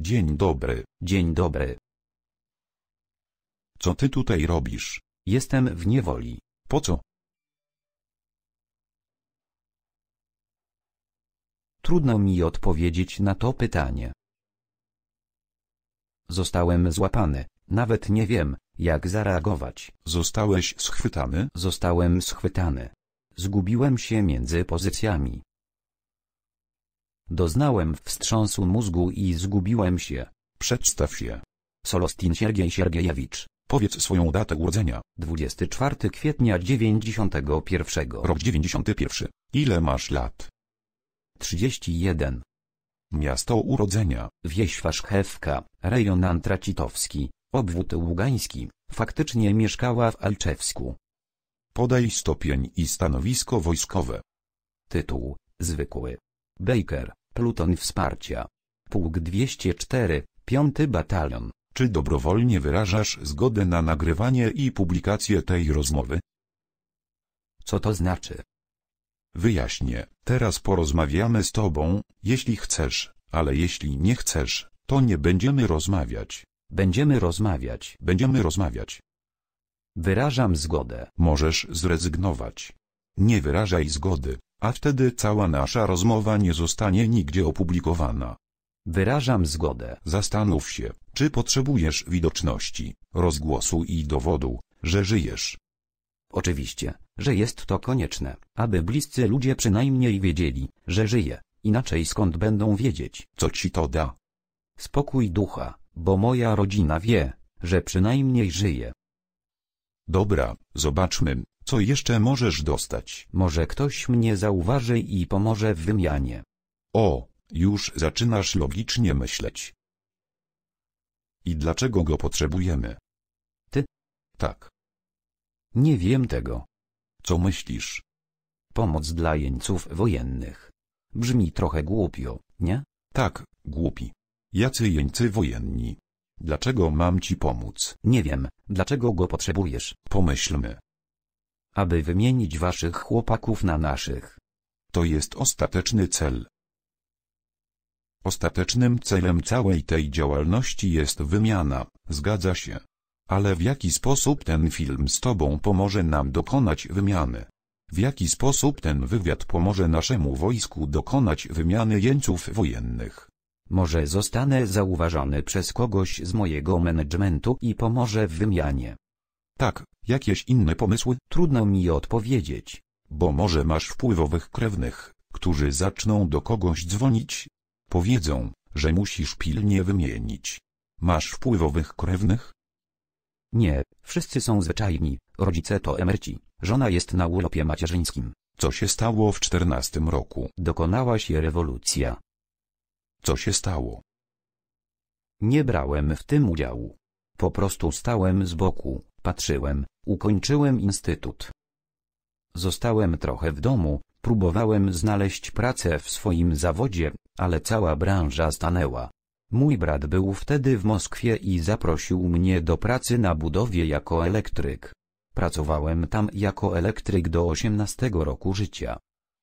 Dzień dobry. Dzień dobry. Co ty tutaj robisz? Jestem w niewoli. Po co? Trudno mi odpowiedzieć na to pytanie. Zostałem złapany, nawet nie wiem, jak zareagować. Zostałeś schwytany? Zostałem schwytany. Zgubiłem się między pozycjami. Doznałem wstrząsu mózgu i zgubiłem się. Przedstaw się. Solostin Siergiej Siergiejewicz. Powiedz swoją datę urodzenia. 24 kwietnia 91. Rok 91. Ile masz lat? 31. Miasto urodzenia. Wieś Waszchewka, rejon Antracitowski, obwód Ługański. Faktycznie mieszkała w Alczewsku. Podaj stopień i stanowisko wojskowe. Tytuł, zwykły. Baker. Pluton Wsparcia. Pułk 204, 5 Batalion. Czy dobrowolnie wyrażasz zgodę na nagrywanie i publikację tej rozmowy? Co to znaczy? Wyjaśnię. Teraz porozmawiamy z tobą, jeśli chcesz, ale jeśli nie chcesz, to nie będziemy rozmawiać. Będziemy rozmawiać. Będziemy rozmawiać. Wyrażam zgodę. Możesz zrezygnować. Nie wyrażaj zgody a wtedy cała nasza rozmowa nie zostanie nigdzie opublikowana. Wyrażam zgodę. Zastanów się, czy potrzebujesz widoczności, rozgłosu i dowodu, że żyjesz. Oczywiście, że jest to konieczne, aby bliscy ludzie przynajmniej wiedzieli, że żyję, inaczej skąd będą wiedzieć. Co ci to da? Spokój ducha, bo moja rodzina wie, że przynajmniej żyje. Dobra, zobaczmy, co jeszcze możesz dostać. Może ktoś mnie zauważy i pomoże w wymianie. O, już zaczynasz logicznie myśleć. I dlaczego go potrzebujemy? Ty? Tak. Nie wiem tego. Co myślisz? Pomoc dla jeńców wojennych. Brzmi trochę głupio, nie? Tak, głupi. Jacy jeńcy wojenni? Dlaczego mam ci pomóc? Nie wiem, dlaczego go potrzebujesz. Pomyślmy. Aby wymienić waszych chłopaków na naszych. To jest ostateczny cel. Ostatecznym celem całej tej działalności jest wymiana, zgadza się. Ale w jaki sposób ten film z tobą pomoże nam dokonać wymiany? W jaki sposób ten wywiad pomoże naszemu wojsku dokonać wymiany jeńców wojennych? Może zostanę zauważony przez kogoś z mojego managementu i pomoże w wymianie. Tak, jakieś inne pomysły? Trudno mi odpowiedzieć. Bo może masz wpływowych krewnych, którzy zaczną do kogoś dzwonić? Powiedzą, że musisz pilnie wymienić. Masz wpływowych krewnych? Nie, wszyscy są zwyczajni, rodzice to emerci, żona jest na urlopie macierzyńskim. Co się stało w czternastym roku? Dokonała się rewolucja. Co się stało? Nie brałem w tym udziału. Po prostu stałem z boku, patrzyłem, ukończyłem instytut. Zostałem trochę w domu, próbowałem znaleźć pracę w swoim zawodzie, ale cała branża stanęła. Mój brat był wtedy w Moskwie i zaprosił mnie do pracy na budowie jako elektryk. Pracowałem tam jako elektryk do 18 roku życia.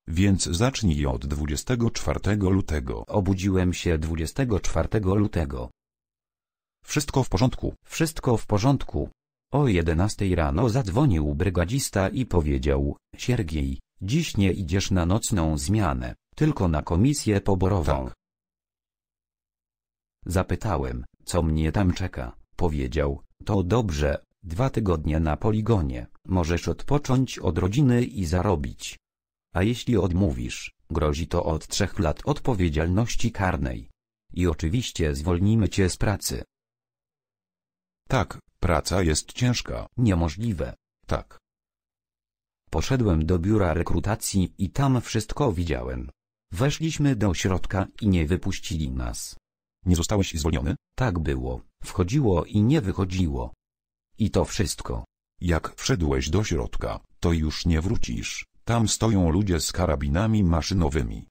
Więc zacznij od 24 lutego. Obudziłem się 24 lutego. Wszystko w porządku. Wszystko w porządku. O 11 rano zadzwonił brygadzista i powiedział, Siergiej, dziś nie idziesz na nocną zmianę, tylko na komisję poborową. Tak. Zapytałem, co mnie tam czeka, powiedział, to dobrze, dwa tygodnie na poligonie, możesz odpocząć od rodziny i zarobić. A jeśli odmówisz, grozi to od trzech lat odpowiedzialności karnej. I oczywiście zwolnimy cię z pracy. Tak, praca jest ciężka. Niemożliwe. Tak. Poszedłem do biura rekrutacji i tam wszystko widziałem. Weszliśmy do środka i nie wypuścili nas. Nie zostałeś zwolniony? Tak było. Wchodziło i nie wychodziło. I to wszystko. Jak wszedłeś do środka, to już nie wrócisz. Tam stoją ludzie z karabinami maszynowymi.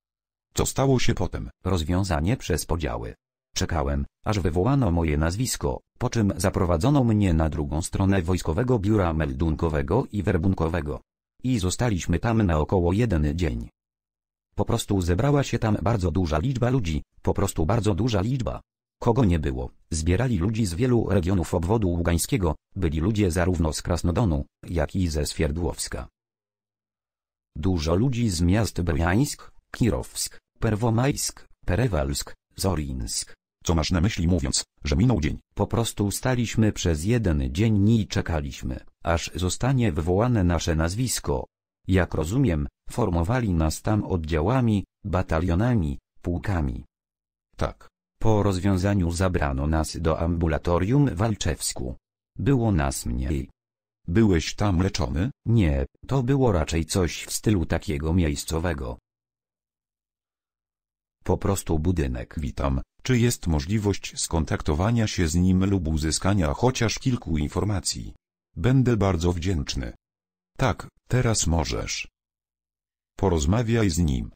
Co stało się potem? Rozwiązanie przez podziały. Czekałem, aż wywołano moje nazwisko, po czym zaprowadzono mnie na drugą stronę wojskowego biura meldunkowego i werbunkowego. I zostaliśmy tam na około jeden dzień. Po prostu zebrała się tam bardzo duża liczba ludzi, po prostu bardzo duża liczba. Kogo nie było, zbierali ludzi z wielu regionów obwodu ługańskiego, byli ludzie zarówno z Krasnodonu, jak i ze Swierdłowska. Dużo ludzi z miast Bryańsk, Kirowsk, Perwomajsk, Perewalsk, Zorińsk. Co masz na myśli mówiąc, że minął dzień? Po prostu staliśmy przez jeden dzień i czekaliśmy, aż zostanie wywołane nasze nazwisko. Jak rozumiem, formowali nas tam oddziałami, batalionami, pułkami. Tak. Po rozwiązaniu zabrano nas do ambulatorium w Walczewsku. Było nas mniej. Byłeś tam leczony? Nie, to było raczej coś w stylu takiego miejscowego. Po prostu budynek. Witam. Czy jest możliwość skontaktowania się z nim lub uzyskania chociaż kilku informacji? Będę bardzo wdzięczny. Tak, teraz możesz. Porozmawiaj z nim.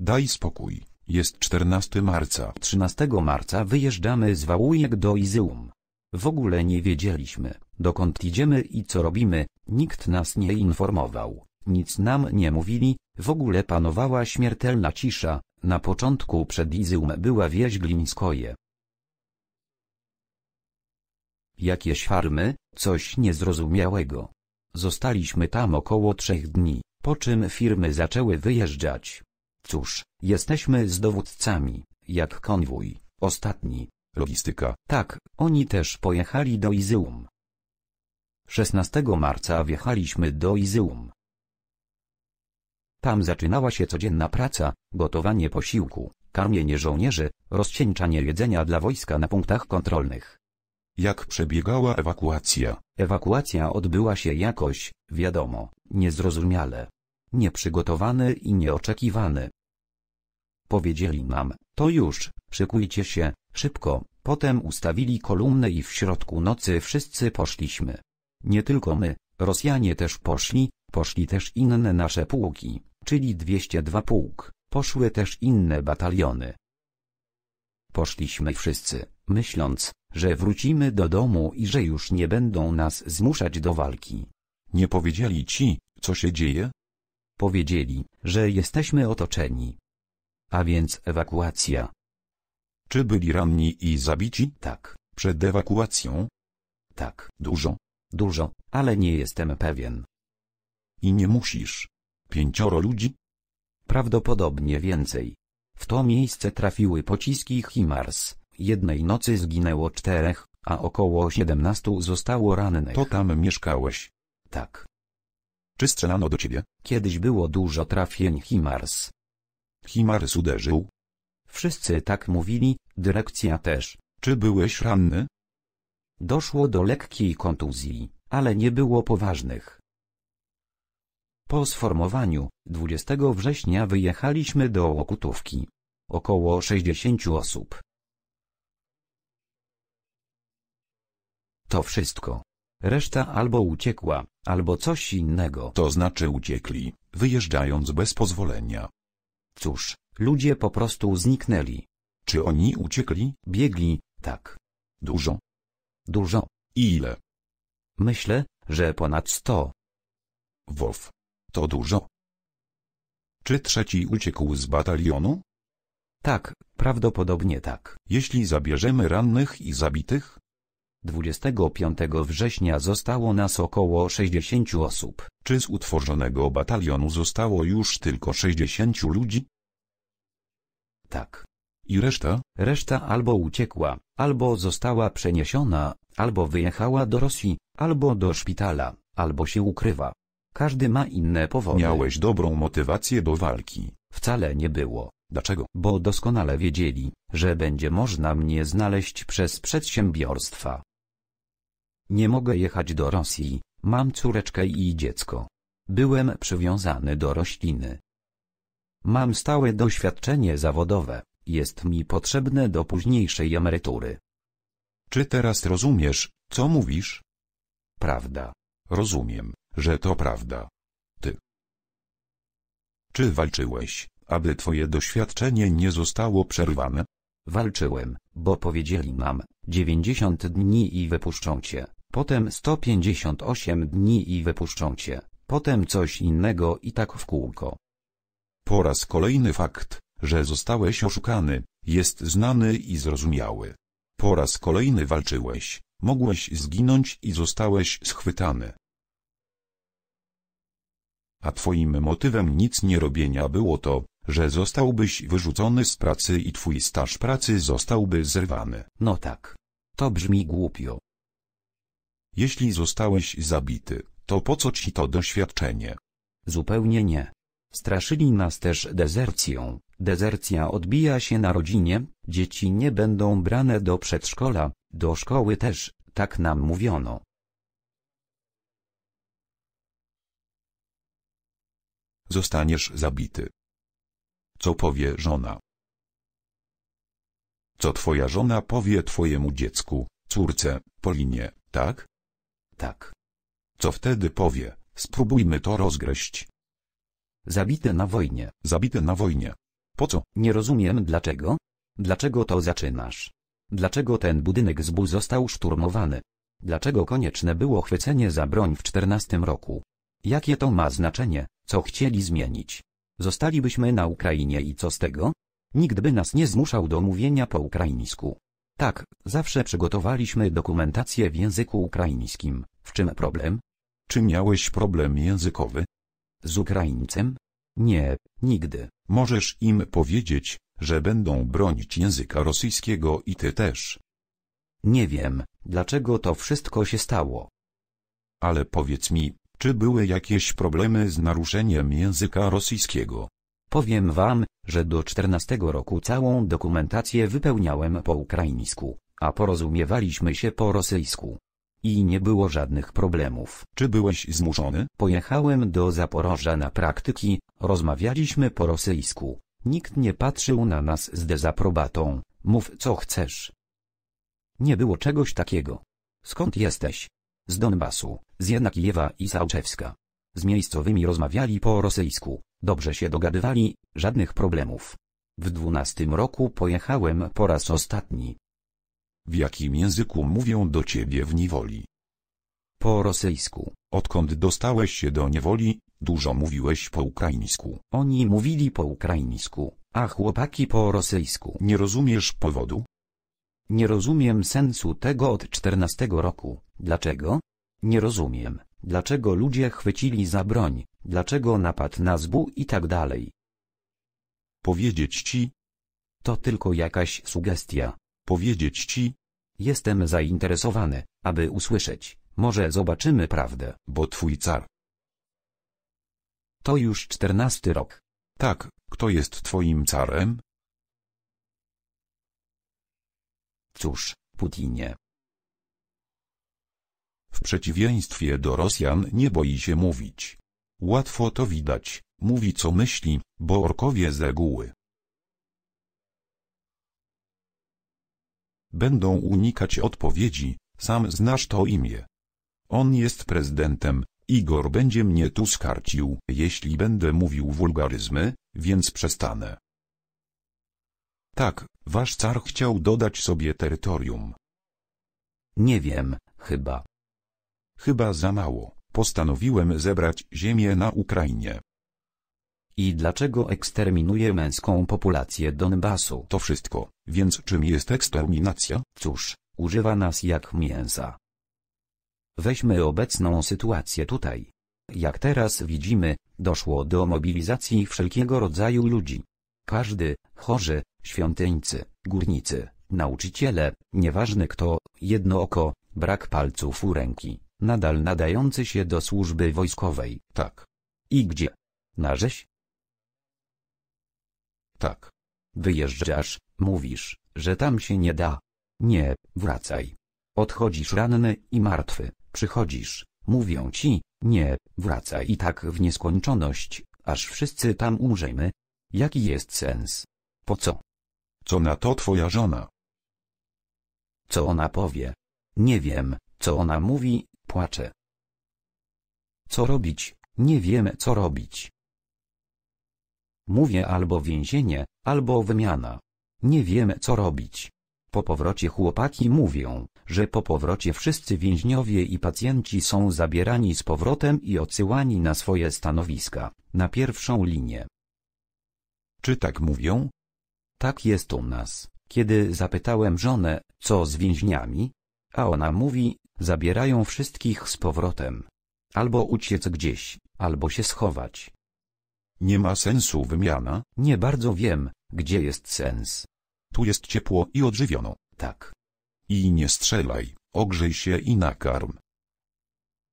Daj spokój. Jest 14 marca. 13 marca wyjeżdżamy z Wałujek do Izyum. W ogóle nie wiedzieliśmy, dokąd idziemy i co robimy, nikt nas nie informował, nic nam nie mówili, w ogóle panowała śmiertelna cisza, na początku przed Izum była wieś Glińskoje. Jakieś farmy, coś niezrozumiałego. Zostaliśmy tam około trzech dni, po czym firmy zaczęły wyjeżdżać. Cóż, jesteśmy z dowódcami, jak konwój, ostatni, Logistyka. Tak, oni też pojechali do Izyum. 16 marca wjechaliśmy do Izyum. Tam zaczynała się codzienna praca, gotowanie posiłku, karmienie żołnierzy, rozcieńczanie jedzenia dla wojska na punktach kontrolnych. Jak przebiegała ewakuacja? Ewakuacja odbyła się jakoś, wiadomo, niezrozumiale. Nieprzygotowany i nieoczekiwany. Powiedzieli nam, to już, szykujcie się, Szybko, potem ustawili kolumny i w środku nocy wszyscy poszliśmy. Nie tylko my, Rosjanie też poszli, poszli też inne nasze pułki, czyli 202 pułk, poszły też inne bataliony. Poszliśmy wszyscy, myśląc, że wrócimy do domu i że już nie będą nas zmuszać do walki. Nie powiedzieli ci, co się dzieje? Powiedzieli, że jesteśmy otoczeni. A więc ewakuacja. Czy byli ranni i zabici? Tak. Przed ewakuacją? Tak. Dużo. Dużo, ale nie jestem pewien. I nie musisz. Pięcioro ludzi? Prawdopodobnie więcej. W to miejsce trafiły pociski HIMARS. Jednej nocy zginęło czterech, a około siedemnastu zostało rannych. To tam mieszkałeś? Tak. Czy strzelano do ciebie? Kiedyś było dużo trafień HIMARS. HIMARS uderzył, Wszyscy tak mówili, dyrekcja też. Czy byłeś ranny? Doszło do lekkiej kontuzji, ale nie było poważnych. Po sformowaniu, 20 września wyjechaliśmy do Łokutówki. Około 60 osób. To wszystko. Reszta albo uciekła, albo coś innego. To znaczy uciekli, wyjeżdżając bez pozwolenia. Cóż, Ludzie po prostu zniknęli. Czy oni uciekli? Biegli, tak. Dużo. Dużo. Ile? Myślę, że ponad sto. Wow. To dużo. Czy trzeci uciekł z batalionu? Tak, prawdopodobnie tak. Jeśli zabierzemy rannych i zabitych? 25 września zostało nas około 60 osób. Czy z utworzonego batalionu zostało już tylko 60 ludzi? Tak. I reszta? Reszta albo uciekła, albo została przeniesiona, albo wyjechała do Rosji, albo do szpitala, albo się ukrywa. Każdy ma inne powody. Miałeś dobrą motywację do walki. Wcale nie było. Dlaczego? Bo doskonale wiedzieli, że będzie można mnie znaleźć przez przedsiębiorstwa. Nie mogę jechać do Rosji, mam córeczkę i dziecko. Byłem przywiązany do rośliny. Mam stałe doświadczenie zawodowe, jest mi potrzebne do późniejszej emerytury. Czy teraz rozumiesz, co mówisz? Prawda. Rozumiem, że to prawda. Ty. Czy walczyłeś, aby twoje doświadczenie nie zostało przerwane? Walczyłem, bo powiedzieli nam, 90 dni i wypuszczą cię, potem 158 dni i wypuszczą cię, potem coś innego i tak w kółko. Po raz kolejny fakt, że zostałeś oszukany, jest znany i zrozumiały. Po raz kolejny walczyłeś, mogłeś zginąć i zostałeś schwytany. A twoim motywem nic nie robienia było to, że zostałbyś wyrzucony z pracy i twój staż pracy zostałby zerwany. No tak. To brzmi głupio. Jeśli zostałeś zabity, to po co ci to doświadczenie? Zupełnie nie. Straszyli nas też dezercją. Dezercja odbija się na rodzinie, dzieci nie będą brane do przedszkola, do szkoły też, tak nam mówiono. Zostaniesz zabity. Co powie żona? Co twoja żona powie twojemu dziecku, córce, Polinie, tak? Tak. Co wtedy powie, spróbujmy to rozgryźć. Zabite na wojnie. Zabite na wojnie. Po co? Nie rozumiem dlaczego. Dlaczego to zaczynasz? Dlaczego ten budynek z został szturmowany? Dlaczego konieczne było chwycenie za broń w czternastym roku? Jakie to ma znaczenie, co chcieli zmienić? Zostalibyśmy na Ukrainie i co z tego? Nikt by nas nie zmuszał do mówienia po ukraińsku. Tak, zawsze przygotowaliśmy dokumentację w języku ukraińskim. W czym problem? Czy miałeś problem językowy? Z Ukraińcem? Nie, nigdy. Możesz im powiedzieć, że będą bronić języka rosyjskiego i ty też. Nie wiem, dlaczego to wszystko się stało. Ale powiedz mi, czy były jakieś problemy z naruszeniem języka rosyjskiego? Powiem wam, że do 14 roku całą dokumentację wypełniałem po ukraińsku, a porozumiewaliśmy się po rosyjsku. I nie było żadnych problemów. Czy byłeś zmuszony? Pojechałem do Zaporoża na praktyki, rozmawialiśmy po rosyjsku. Nikt nie patrzył na nas z dezaprobatą. Mów co chcesz. Nie było czegoś takiego. Skąd jesteś? Z Donbasu, z Janakijewa i Sałczewska. Z miejscowymi rozmawiali po rosyjsku, dobrze się dogadywali, żadnych problemów. W dwunastym roku pojechałem po raz ostatni. W jakim języku mówią do ciebie w niewoli? Po rosyjsku. Odkąd dostałeś się do niewoli, dużo mówiłeś po ukraińsku. Oni mówili po ukraińsku, a chłopaki po rosyjsku. Nie rozumiesz powodu? Nie rozumiem sensu tego od 14 roku. Dlaczego? Nie rozumiem. Dlaczego ludzie chwycili za broń? Dlaczego napad na zbu i tak dalej? Powiedzieć ci? To tylko jakaś sugestia powiedzieć ci. Jestem zainteresowany, aby usłyszeć, może zobaczymy prawdę, bo twój car. To już czternasty rok. Tak, kto jest twoim carem? Cóż, Putinie. W przeciwieństwie do Rosjan nie boi się mówić. Łatwo to widać, mówi co myśli, bo orkowie z reguły będą unikać odpowiedzi, sam znasz to imię. On jest prezydentem, Igor będzie mnie tu skarcił, jeśli będę mówił wulgaryzmy, więc przestanę. Tak, wasz car chciał dodać sobie terytorium. Nie wiem, chyba. Chyba za mało. Postanowiłem zebrać ziemię na Ukrainie. I dlaczego eksterminuje męską populację Donbasu? To wszystko, więc czym jest eksterminacja? Cóż, używa nas jak mięsa. Weźmy obecną sytuację tutaj. Jak teraz widzimy, doszło do mobilizacji wszelkiego rodzaju ludzi. Każdy, chorzy, świątyńcy, górnicy, nauczyciele, nieważny kto, jedno oko, brak palców u ręki, nadal nadający się do służby wojskowej. Tak. I gdzie? Na rzeź? Tak. Wyjeżdżasz, mówisz, że tam się nie da. Nie, wracaj. Odchodzisz ranny i martwy, przychodzisz, mówią ci, nie, wracaj i tak w nieskończoność, aż wszyscy tam umrzejmy. Jaki jest sens? Po co? Co na to twoja żona? Co ona powie? Nie wiem, co ona mówi, płacze. Co robić? Nie wiemy co robić. Mówię albo więzienie, albo wymiana. Nie wiem co robić. Po powrocie chłopaki mówią, że po powrocie wszyscy więźniowie i pacjenci są zabierani z powrotem i odsyłani na swoje stanowiska, na pierwszą linię. Czy tak mówią? Tak jest u nas. Kiedy zapytałem żonę, co z więźniami? A ona mówi, zabierają wszystkich z powrotem. Albo uciec gdzieś, albo się schować. Nie ma sensu wymiana? Nie bardzo wiem, gdzie jest sens. Tu jest ciepło i odżywiono, tak. I nie strzelaj, ogrzej się i nakarm.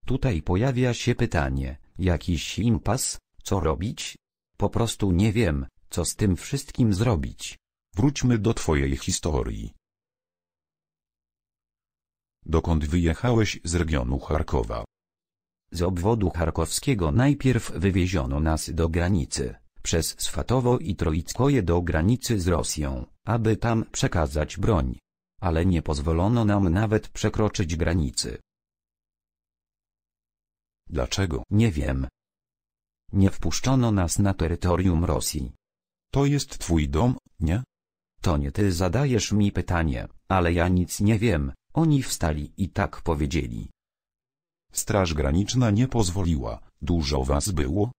Tutaj pojawia się pytanie, jakiś impas, co robić? Po prostu nie wiem, co z tym wszystkim zrobić. Wróćmy do twojej historii. Dokąd wyjechałeś z regionu Charkowa? Z obwodu charkowskiego najpierw wywieziono nas do granicy, przez Swatowo i Troickoje do granicy z Rosją, aby tam przekazać broń. Ale nie pozwolono nam nawet przekroczyć granicy. Dlaczego? Nie wiem. Nie wpuszczono nas na terytorium Rosji. To jest twój dom, nie? To nie ty zadajesz mi pytanie, ale ja nic nie wiem, oni wstali i tak powiedzieli. Straż Graniczna nie pozwoliła. Dużo was było?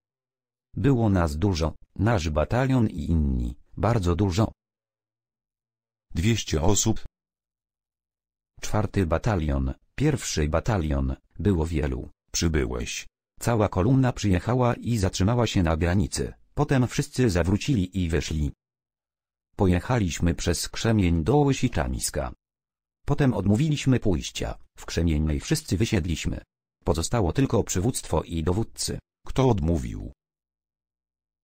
Było nas dużo, nasz batalion i inni, bardzo dużo. 200 osób. Czwarty batalion, pierwszy batalion, było wielu. Przybyłeś. Cała kolumna przyjechała i zatrzymała się na granicy. Potem wszyscy zawrócili i wyszli. Pojechaliśmy przez Krzemień do Łysiczańska. Potem odmówiliśmy pójścia, w Krzemiennej wszyscy wysiedliśmy. Pozostało tylko przywództwo i dowódcy. Kto odmówił?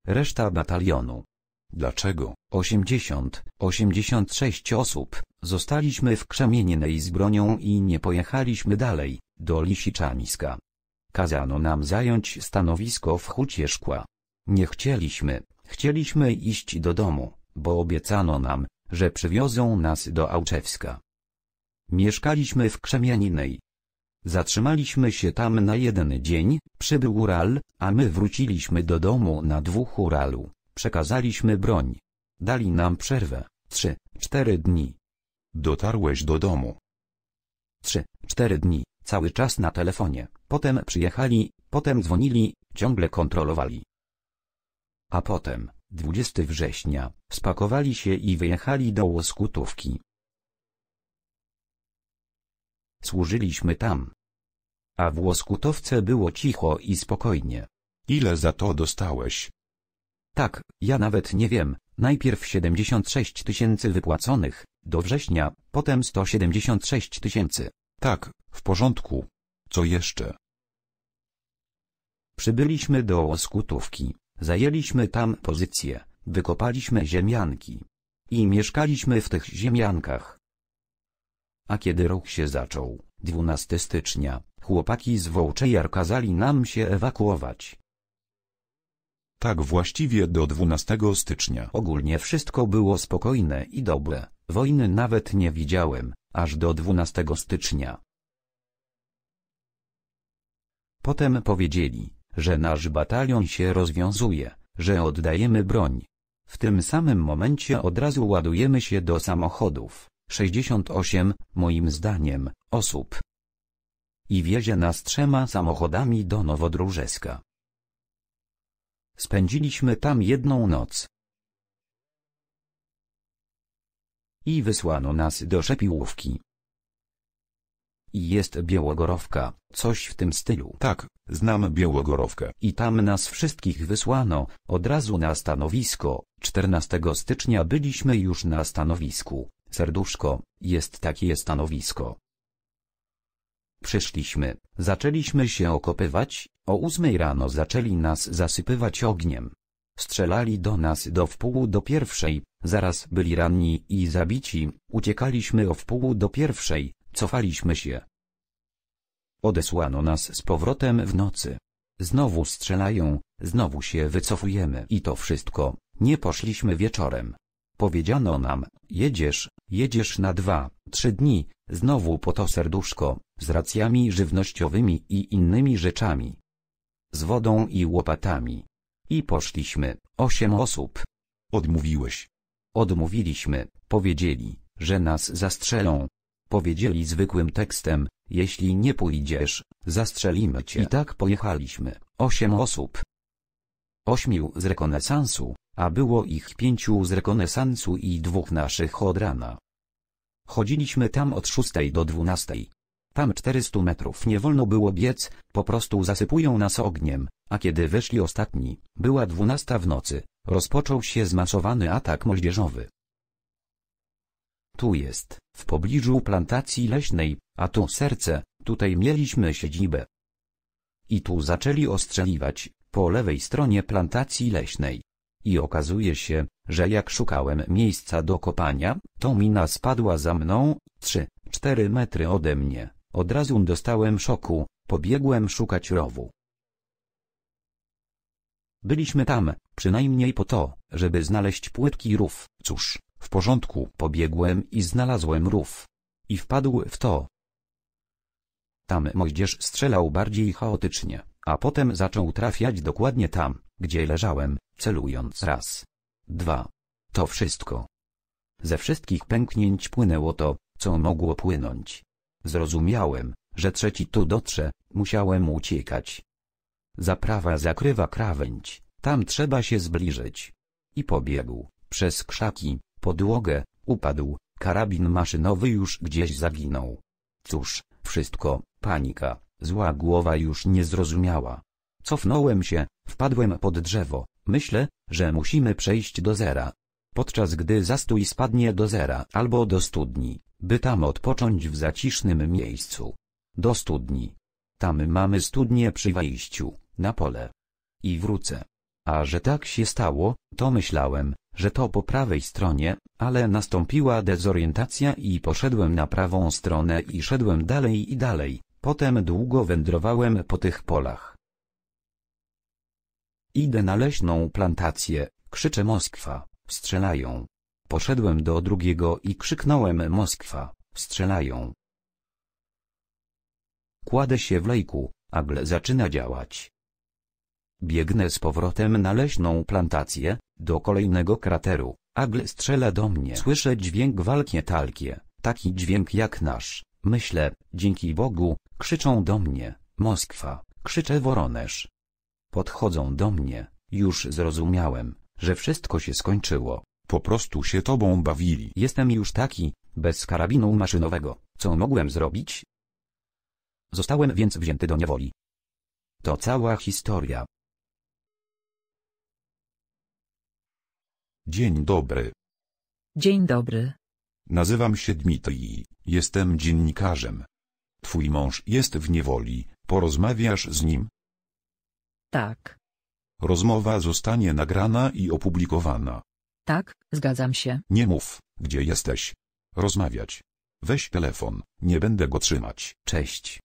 Reszta batalionu. Dlaczego? 80, 86 osób. Zostaliśmy w Krzemienienej z bronią i nie pojechaliśmy dalej, do Lisiczańska. Kazano nam zająć stanowisko w hucie szkła. Nie chcieliśmy, chcieliśmy iść do domu, bo obiecano nam, że przywiozą nas do Auczewska. Mieszkaliśmy w Krzemieninej, Zatrzymaliśmy się tam na jeden dzień, przybył Ural, a my wróciliśmy do domu na dwóch Uralu, przekazaliśmy broń. Dali nam przerwę, trzy, cztery dni. Dotarłeś do domu. Trzy, cztery dni, cały czas na telefonie, potem przyjechali, potem dzwonili, ciągle kontrolowali. A potem, 20 września, spakowali się i wyjechali do Łoskutówki. Służyliśmy tam. A w łoskutowce było cicho i spokojnie. Ile za to dostałeś? Tak, ja nawet nie wiem, najpierw 76 tysięcy wypłaconych, do września, potem 176 tysięcy. Tak, w porządku. Co jeszcze? Przybyliśmy do Łoskutówki, zajęliśmy tam pozycję, wykopaliśmy ziemianki. I mieszkaliśmy w tych ziemiankach. A kiedy rok się zaczął, 12 stycznia, chłopaki z Wołczejar kazali nam się ewakuować. Tak właściwie do 12 stycznia. Ogólnie wszystko było spokojne i dobre, wojny nawet nie widziałem, aż do 12 stycznia. Potem powiedzieli, że nasz batalion się rozwiązuje, że oddajemy broń. W tym samym momencie od razu ładujemy się do samochodów. 68, moim zdaniem, osób. I wiezie nas trzema samochodami do Nowodróżeska. Spędziliśmy tam jedną noc. I wysłano nas do Szepiłówki. I jest Białogorowka, coś w tym stylu. Tak, znam Białogorowkę. I tam nas wszystkich wysłano, od razu na stanowisko. 14 stycznia byliśmy już na stanowisku, Serduszko, jest takie stanowisko. Przyszliśmy, zaczęliśmy się okopywać, o ósmej rano zaczęli nas zasypywać ogniem. Strzelali do nas do wpół do pierwszej, zaraz byli ranni i zabici, uciekaliśmy o wpół do pierwszej, cofaliśmy się. Odesłano nas z powrotem w nocy. Znowu strzelają, znowu się wycofujemy i to wszystko, nie poszliśmy wieczorem. Powiedziano nam, jedziesz, Jedziesz na dwa, trzy dni, znowu po to serduszko, z racjami żywnościowymi i innymi rzeczami. Z wodą i łopatami. I poszliśmy, osiem osób. Odmówiłeś. Odmówiliśmy, powiedzieli, że nas zastrzelą. Powiedzieli zwykłym tekstem, jeśli nie pójdziesz, zastrzelimy cię. I tak pojechaliśmy, osiem osób ośmiu z rekonesansu, a było ich pięciu z rekonesansu i dwóch naszych od rana. Chodziliśmy tam od szóstej do dwunastej. Tam 400 metrów nie wolno było biec, po prostu zasypują nas ogniem, a kiedy wyszli ostatni, była dwunasta w nocy, rozpoczął się zmasowany atak moździerzowy. Tu jest, w pobliżu plantacji leśnej, a tu serce, tutaj mieliśmy siedzibę. I tu zaczęli ostrzeliwać, po lewej stronie plantacji leśnej. I okazuje się, że jak szukałem miejsca do kopania, to mina spadła za mną, 3-4 metry ode mnie. Od razu dostałem szoku, pobiegłem szukać rowu. Byliśmy tam, przynajmniej po to, żeby znaleźć płytki rów. Cóż, w porządku, pobiegłem i znalazłem rów. I wpadł w to. Tam moździerz strzelał bardziej chaotycznie. A potem zaczął trafiać dokładnie tam, gdzie leżałem, celując raz. Dwa. To wszystko. Ze wszystkich pęknięć płynęło to, co mogło płynąć. Zrozumiałem, że trzeci tu dotrze, musiałem uciekać. Zaprawa zakrywa krawędź, tam trzeba się zbliżyć. I pobiegł, przez krzaki, podłogę, upadł, karabin maszynowy już gdzieś zaginął. Cóż, wszystko, panika. Zła głowa już nie zrozumiała. Cofnąłem się, wpadłem pod drzewo, myślę, że musimy przejść do zera. Podczas gdy zastój spadnie do zera albo do studni, by tam odpocząć w zacisznym miejscu. Do studni. Tam mamy studnię przy wejściu, na pole. I wrócę. A że tak się stało, to myślałem, że to po prawej stronie, ale nastąpiła dezorientacja i poszedłem na prawą stronę i szedłem dalej i dalej, Potem długo wędrowałem po tych polach. Idę na leśną plantację, krzyczę Moskwa, strzelają. Poszedłem do drugiego i krzyknąłem Moskwa, strzelają. Kładę się w lejku, agle zaczyna działać. Biegnę z powrotem na leśną plantację, do kolejnego krateru, agle strzela do mnie. Słyszę dźwięk walkie talkie, taki dźwięk jak nasz. Myślę, dzięki Bogu, krzyczą do mnie, Moskwa, krzyczę Woronerz. Podchodzą do mnie, już zrozumiałem, że wszystko się skończyło. Po prostu się tobą bawili. Jestem już taki, bez karabinu maszynowego, co mogłem zrobić? Zostałem więc wzięty do niewoli. To cała historia. Dzień dobry. Dzień dobry. Nazywam się Dmitrij, jestem dziennikarzem. Twój mąż jest w niewoli, porozmawiasz z nim? Tak. Rozmowa zostanie nagrana i opublikowana. Tak, zgadzam się. Nie mów, gdzie jesteś. Rozmawiać. Weź telefon, nie będę go trzymać. Cześć.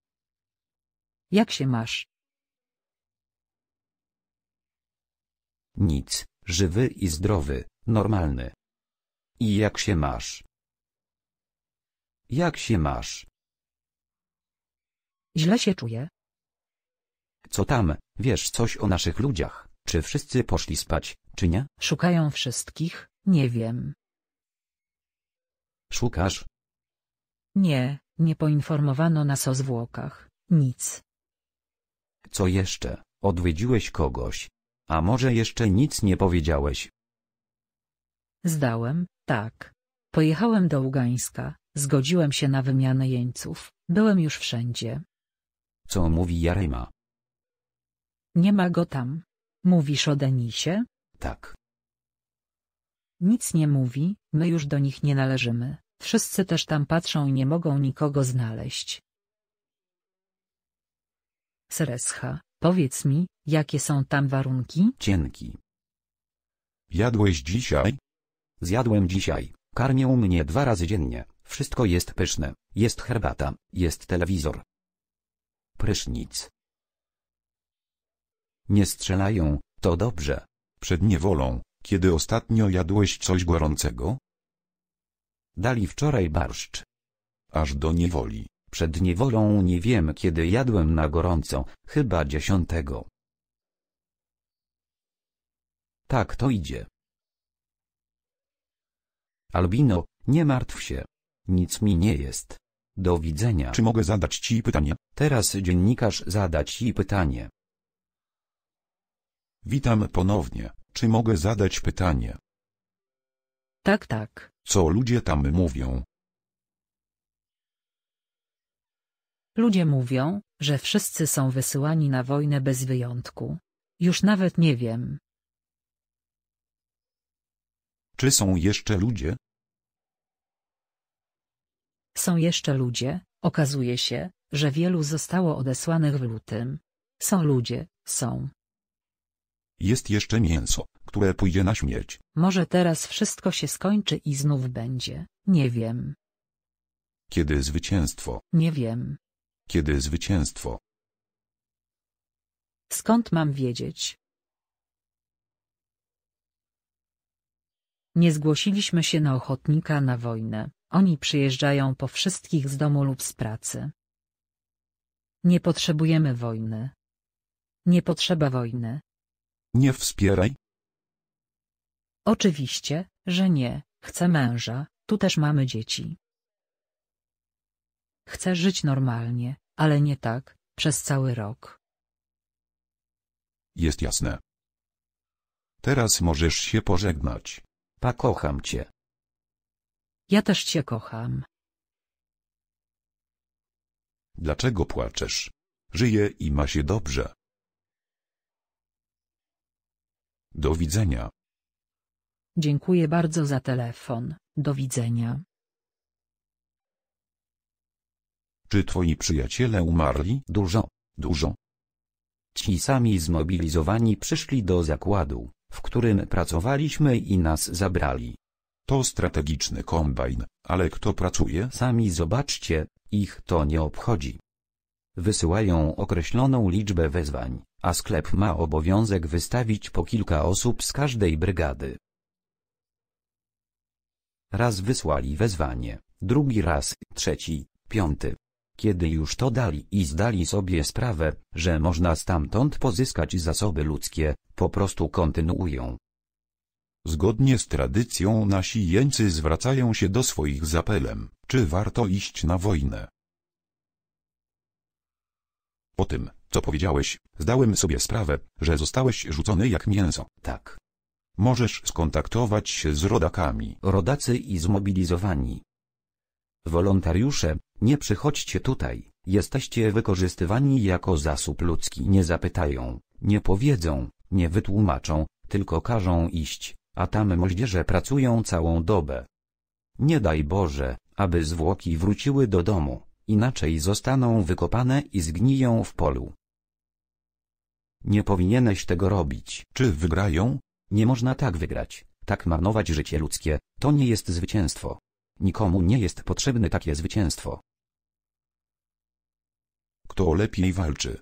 Jak się masz? Nic, żywy i zdrowy, normalny. I jak się masz? Jak się masz? Źle się czuję. Co tam, wiesz coś o naszych ludziach? Czy wszyscy poszli spać, czy nie? Szukają wszystkich, nie wiem. Szukasz? Nie, nie poinformowano nas o zwłokach, nic. Co jeszcze? Odwiedziłeś kogoś? A może jeszcze nic nie powiedziałeś? Zdałem, tak. Pojechałem do Ługańska, Zgodziłem się na wymianę jeńców, byłem już wszędzie. Co mówi Jarema? Nie ma go tam. Mówisz o Denisie? Tak. Nic nie mówi, my już do nich nie należymy. Wszyscy też tam patrzą i nie mogą nikogo znaleźć. Serescha, powiedz mi, jakie są tam warunki? Cienki. Jadłeś dzisiaj? Zjadłem dzisiaj. Karmią mnie dwa razy dziennie. Wszystko jest pyszne. Jest herbata, jest telewizor. Prysznic. Nie strzelają, to dobrze. Przed niewolą, kiedy ostatnio jadłeś coś gorącego? Dali wczoraj barszcz. Aż do niewoli. Przed niewolą nie wiem kiedy jadłem na gorąco, chyba dziesiątego. Tak to idzie. Albino, nie martw się. Nic mi nie jest. Do widzenia. Czy mogę zadać ci pytanie? Teraz dziennikarz zada ci pytanie. Witam ponownie. Czy mogę zadać pytanie? Tak, tak. Co ludzie tam mówią? Ludzie mówią, że wszyscy są wysyłani na wojnę bez wyjątku. Już nawet nie wiem. Czy są jeszcze ludzie, są jeszcze ludzie, okazuje się, że wielu zostało odesłanych w lutym. Są ludzie, są. Jest jeszcze mięso, które pójdzie na śmierć. Może teraz wszystko się skończy i znów będzie, nie wiem. Kiedy zwycięstwo? Nie wiem. Kiedy zwycięstwo? Skąd mam wiedzieć? Nie zgłosiliśmy się na ochotnika na wojnę. Oni przyjeżdżają po wszystkich z domu lub z pracy. Nie potrzebujemy wojny. Nie potrzeba wojny. Nie wspieraj? Oczywiście, że nie. Chcę męża, tu też mamy dzieci. Chcę żyć normalnie, ale nie tak, przez cały rok. Jest jasne. Teraz możesz się pożegnać. Pa kocham cię. Ja też cię kocham. Dlaczego płaczesz? Żyje i ma się dobrze. Do widzenia. Dziękuję bardzo za telefon. Do widzenia. Czy twoi przyjaciele umarli? Dużo, dużo. Ci sami zmobilizowani przyszli do zakładu, w którym pracowaliśmy i nas zabrali. To strategiczny kombajn, ale kto pracuje? Sami zobaczcie, ich to nie obchodzi. Wysyłają określoną liczbę wezwań, a sklep ma obowiązek wystawić po kilka osób z każdej brygady. Raz wysłali wezwanie, drugi raz, trzeci, piąty. Kiedy już to dali i zdali sobie sprawę, że można stamtąd pozyskać zasoby ludzkie, po prostu kontynuują. Zgodnie z tradycją nasi jeńcy zwracają się do swoich z apelem, czy warto iść na wojnę. Po tym, co powiedziałeś, zdałem sobie sprawę, że zostałeś rzucony jak mięso. Tak. Możesz skontaktować się z rodakami. Rodacy i zmobilizowani. Wolontariusze, nie przychodźcie tutaj. Jesteście wykorzystywani jako zasób ludzki. Nie zapytają, nie powiedzą, nie wytłumaczą, tylko każą iść a tam moździerze pracują całą dobę. Nie daj Boże, aby zwłoki wróciły do domu, inaczej zostaną wykopane i zgniją w polu. Nie powinieneś tego robić. Czy wygrają? Nie można tak wygrać, tak marnować życie ludzkie, to nie jest zwycięstwo. Nikomu nie jest potrzebne takie zwycięstwo. Kto lepiej walczy?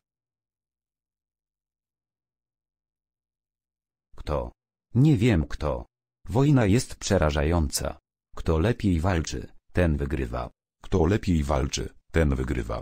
Kto? Nie wiem kto. Wojna jest przerażająca. Kto lepiej walczy, ten wygrywa. Kto lepiej walczy, ten wygrywa.